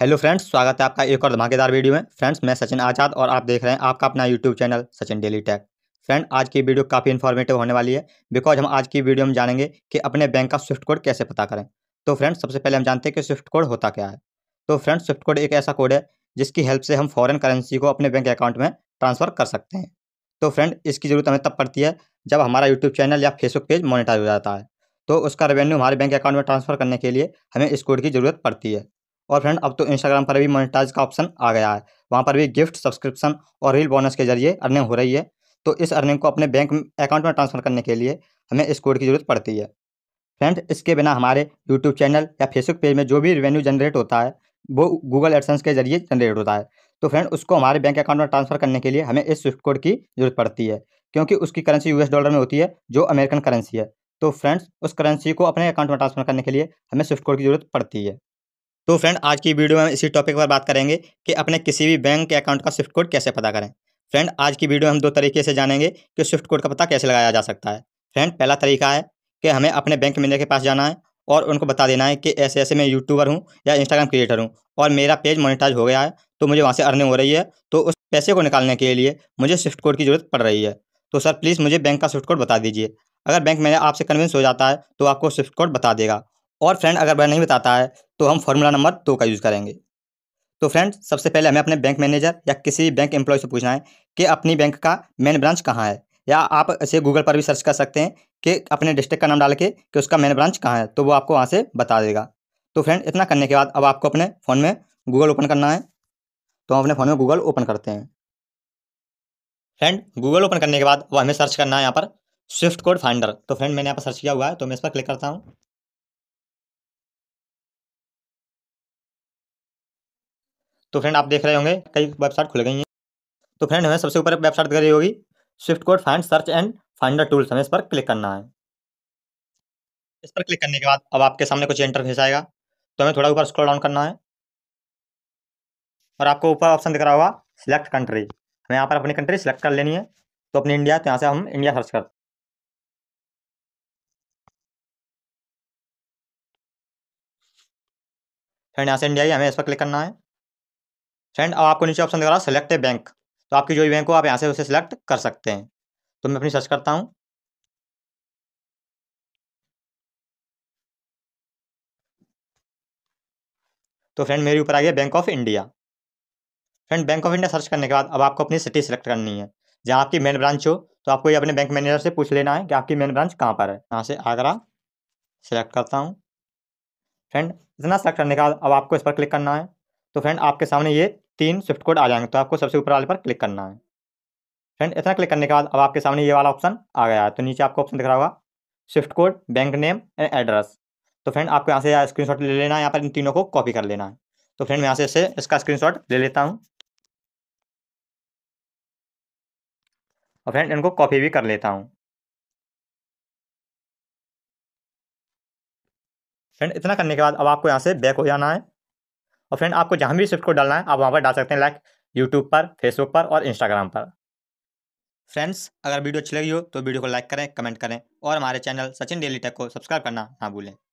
hello friends स्वागत है आपका एक और धमाकेदार वीडियो में फ्रेंड्स मैं सचिन आज़ाद और आप देख रहे हैं आपका अपना YouTube channel Sachin daily tech friend आज की वीडियो काफ़ी इन्फॉर्मेटिव होने वाली है बिकॉज हम आज की वीडियो में जानेंगे कि अपने बैंक का स्विफ्ट कोड कैसे पता करें तो फ्रेंड्स सबसे पहले हम जानते हैं कि स्विफ्ट कोड होता क्या है तो फ्रेंड्स स्विफ्ट कोड एक ऐसा कोड है जिसकी हेल्प से हम फॉरन करेंसी को अपने बैंक अकाउंट में ट्रांसफ़र कर सकते हैं तो फ्रेंड इसकी ज़रूरत हमें तब पड़ती है जब हमारा यूट्यूब चैनल या फेसबुक पेज मोनिटाइज हो जाता है तो उसका रेवेन्यू हमारे बैंक अकाउंट में ट्रांसफ़र करने के लिए हमें इस कोड की ज़रूरत पड़ती है और फ्रेंड अब तो इंस्टाग्राम पर भी मोनिटाइज का ऑप्शन आ गया है वहाँ पर भी गिफ्ट सब्सक्रिप्शन और रील बोनस के जरिए अर्निंग हो रही है तो इस अर्निंग को अपने बैंक अकाउंट में ट्रांसफर करने के लिए हमें इस कोड की ज़रूरत पड़ती है फ्रेंड इसके बिना हमारे यूट्यूब चैनल या फेसबुक पेज में जो भी रेवेन्यू जनरेट होता है वो गूगल एडसेंस के जरिए जनरेट होता है तो फ्रेंड उसको हमारे बैंक अकाउंट में ट्रांसफर करने के लिए हमें इस स्विफ्ट कोड की जरूरत पड़ती है क्योंकि उसकी करेंसी यूएस डॉलर में होती है जो अमेरिकन करेंसी है तो फ्रेंड्स उस करेंसी को अपने अकाउंट में ट्रांसफर करने के लिए हमें स्विफ्ट कोड की जरूरत पड़ती है तो फ्रेंड आज की वीडियो में इसी टॉपिक पर बात करेंगे कि अपने किसी भी बैंक के अकाउंट का स्विफ्ट कोड कैसे पता करें फ्रेंड आज की वीडियो में हम दो तरीके से जानेंगे कि स्विफ्ट कोड का पता कैसे लगाया जा सकता है फ्रेंड पहला तरीका है कि हमें अपने बैंक मैनेजर के पास जाना है और उनको बता देना है कि ऐसे ऐसे मैं यूट्यूबर हूँ या इंस्टाग्राम क्रिएटर हूँ और मेरा पेज मोनिटाइज हो गया है तो मुझे वहाँ से अर्निंग हो रही है तो उस पैसे को निकालने के लिए मुझे स्विफ्ट कोड की ज़रूरत पड़ रही है तो सर प्लीज़ मुझे बैंक का स्विफ्ट कोड बता दीजिए अगर बैंक मैनेजर आपसे कन्विंस हो जाता है तो आपको स्विफ्ट कोड बता देगा और फ्रेंड अगर वह नहीं बताता है तो हम फॉर्मूला नंबर दो का यूज़ करेंगे तो फ्रेंड सबसे पहले हमें अपने बैंक मैनेजर या किसी भी बैंक एम्प्लॉय से पूछना है कि अपनी बैंक का मेन ब्रांच कहाँ है या आप इसे गूगल पर भी सर्च कर सकते हैं कि अपने डिस्ट्रिक्ट का नाम डाल के कि उसका मेन ब्रांच कहाँ है तो वो आपको वहाँ से बता देगा तो फ्रेंड इतना करने के बाद अब आपको अपने फ़ोन में गूगल ओपन करना है तो हम अपने फ़ोन में गूगल ओपन करते हैं फ्रेंड गूगल ओपन करने के बाद वो हमें सर्च करना है यहाँ पर स्विफ्ट कोड फाइंडर तो फ्रेंड मैंने यहाँ पर सर्च किया हुआ है तो मैं इस पर क्लिक करता हूँ तो फ्रेंड आप देख रहे होंगे कई वेबसाइट खुल गई हैं तो फ्रेंड हमें सबसे ऊपर वेबसाइट दिख रही होगी swift code find search and finder tools हमें इस पर क्लिक करना है इस पर क्लिक करने के बाद अब आपके सामने कुछ इंटरफेस आएगा तो हमें थोड़ा ऊपर स्क्रॉल डाउन करना है और आपको ऊपर ऑप्शन दिख रहा होगा सिलेक्ट कंट्री हमें यहाँ पर अपनी कंट्री सिलेक्ट कर लेनी है तो अपनी इंडिया तो यहाँ से हम इंडिया सर्च कर फ्रेंड यहाँ से इंडिया ही हमें इस पर क्लिक करना है फ्रेंड अब आपको नीचे ऑप्शन दिख रहा है सेलेक्ट ए बैंक तो आपकी जो भी बैंक हो आप यहाँ से उसे सिलेक्ट कर सकते हैं तो मैं अपनी सर्च करता हूँ तो फ्रेंड मेरे ऊपर आ गया bank of India friend bank of India search करने के बाद अब आपको अपनी सिटी सेलेक्ट करनी है जहाँ आपकी मेन ब्रांच हो तो आपको ये अपने बैंक मैनेजर से पूछ लेना है कि आपकी मेन ब्रांच कहाँ पर है यहाँ से आगरा सेलेक्ट करता हूँ फ्रेंड इतना सेलेक्ट करने के बाद अब आपको इस पर क्लिक करना है तो फ्रेंड आपके सामने ये तीन स्विफ्ट कोड आ जाएंगे तो आपको सबसे ऊपर वाले पर क्लिक करना है फ्रेंड इतना क्लिक करने के बाद अब आपके सामने ये वाला ऑप्शन आ गया है तो नीचे आपको ऑप्शन दिख रहा होगा swift code bank name and address तो फ्रेंड आपको यहाँ से स्क्रीन शॉट ले लेना है यहाँ पर इन तीनों को कॉपी कर लेना है तो फ्रेंड मैं यहाँ से इसका स्क्रीन शॉट ले लेता हूँ और फ्रेंड इनको कॉपी भी कर लेता हूँ फ्रेंड इतना करने के बाद अब आपको यहाँ से बैक हो जाना है और फ्रेंड आपको जहाँ भी स्विफ्ट को डालना है आप वहाँ पर डाल सकते हैं लाइक यूट्यूब पर फेसबुक पर और इंस्टाग्राम पर फ्रेंड्स अगर वीडियो अच्छी लगी हो तो वीडियो को लाइक करें कमेंट करें और हमारे चैनल सचिन डेली टेक को सब्सक्राइब करना ना भूलें